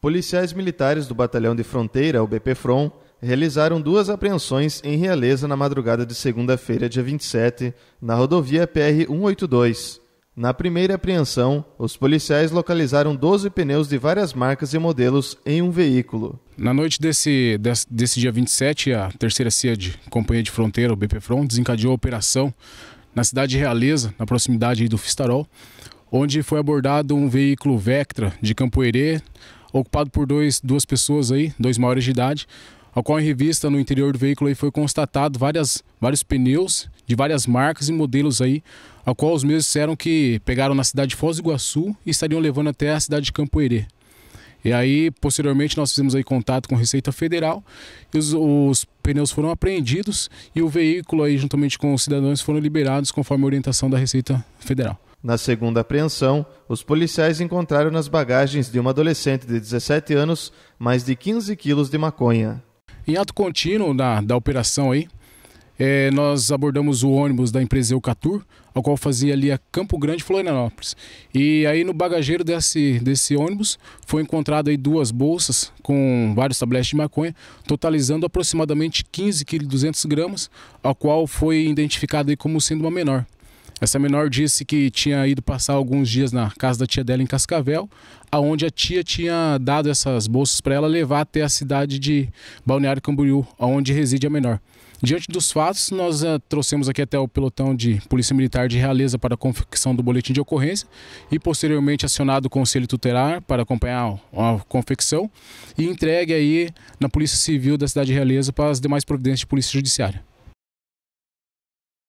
Policiais militares do Batalhão de Fronteira, o BPFRON, realizaram duas apreensões em Realeza na madrugada de segunda-feira, dia 27, na rodovia PR-182. Na primeira apreensão, os policiais localizaram 12 pneus de várias marcas e modelos em um veículo. Na noite desse, desse, desse dia 27, a terceira de Companhia de Fronteira, o BPFRON, desencadeou a operação na cidade de Realeza, na proximidade do Fistarol, onde foi abordado um veículo Vectra de Campoerê, ocupado por dois, duas pessoas aí, dois maiores de idade, ao qual em revista no interior do veículo aí foi constatado várias, vários pneus de várias marcas e modelos aí, ao qual os mesmos disseram que pegaram na cidade de Foz do Iguaçu e estariam levando até a cidade de Campo Campoerê. E aí, posteriormente, nós fizemos aí contato com a Receita Federal e os, os pneus foram apreendidos e o veículo aí, juntamente com os cidadãos, foram liberados conforme a orientação da Receita Federal. Na segunda apreensão, os policiais encontraram nas bagagens de uma adolescente de 17 anos mais de 15 quilos de maconha. Em ato contínuo da, da operação aí, é, nós abordamos o ônibus da empresa Eucatur, ao qual fazia ali a Campo Grande, Florianópolis. E aí no bagageiro desse, desse ônibus foi encontrado aí duas bolsas com vários tabletes de maconha, totalizando aproximadamente 15 kg 200 gramas, ao qual foi identificado aí como sendo uma menor. Essa menor disse que tinha ido passar alguns dias na casa da tia dela em Cascavel, aonde a tia tinha dado essas bolsas para ela levar até a cidade de Balneário Camboriú, aonde reside a menor. Diante dos fatos, nós eh, trouxemos aqui até o pelotão de Polícia Militar de Realeza para a confecção do boletim de ocorrência e posteriormente acionado o Conselho Tutelar para acompanhar a, a confecção e entregue aí na Polícia Civil da cidade de Realeza para as demais providências de Polícia Judiciária.